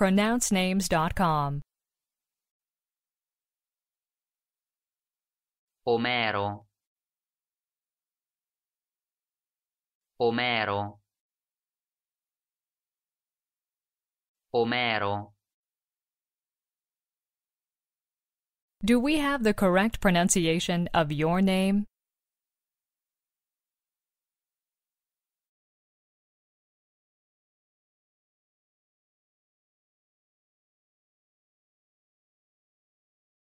pronouncenames.com. Omero Omero Omero Do we have the correct pronunciation of your name?